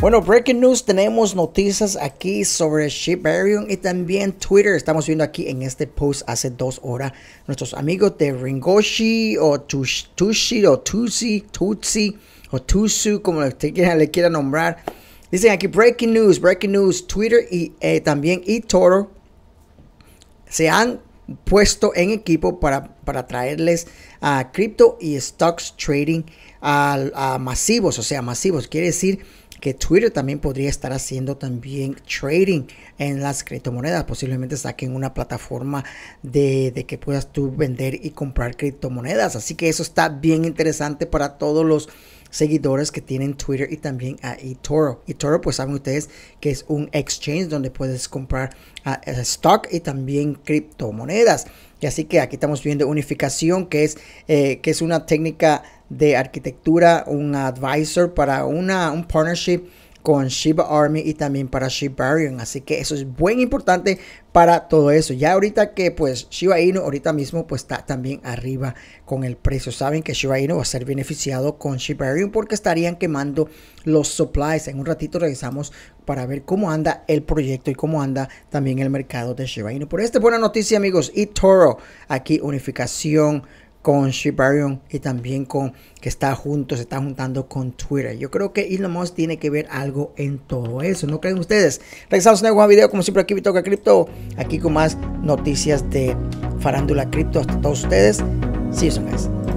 Bueno, breaking news, tenemos noticias aquí sobre Shibarium y también Twitter. Estamos viendo aquí en este post hace dos horas nuestros amigos de Ringoshi o Tushi o Tusi Tutsi o Tusu, como le quiera nombrar. Dicen aquí breaking news, breaking news, Twitter y eh, también y se han puesto en equipo para, para traerles a cripto y stocks trading a masivos, o sea, masivos. Quiere decir que Twitter también podría estar haciendo también trading en las criptomonedas. Posiblemente saquen una plataforma de, que puedas tú vender y comprar criptomonedas. Así que eso está bien interesante para todos los seguidores que tienen Twitter y también a eToro. eToro, pues saben ustedes que es un exchange donde puedes comprar ah, eh, stock y también criptomonedas. Y así que aquí estamos viendo unificación, que es, eh, que es una técnica de arquitectura, un advisor para una, un partnership con Shiba Army y también para Shibarium. Así que eso es muy importante para todo eso. Ya ahorita que pues Shiba Inu ahorita mismo pues está también arriba con el precio. Saben que Shiba Inu va a ser beneficiado con Shibarium porque estarían quemando los supplies. En un ratito regresamos para ver cómo anda el proyecto y cómo anda también el mercado de Shiba Inu. Por esta buena noticia amigos y Toro aquí unificación con Shibarium y también con que está junto, se está juntando con Twitter. Yo creo que Elon Musk tiene que ver algo en todo eso, ¿no creen ustedes? Regresamos en un video, como siempre aquí Toca Cripto, aquí con más noticias de farándula cripto hasta todos ustedes. Sí, you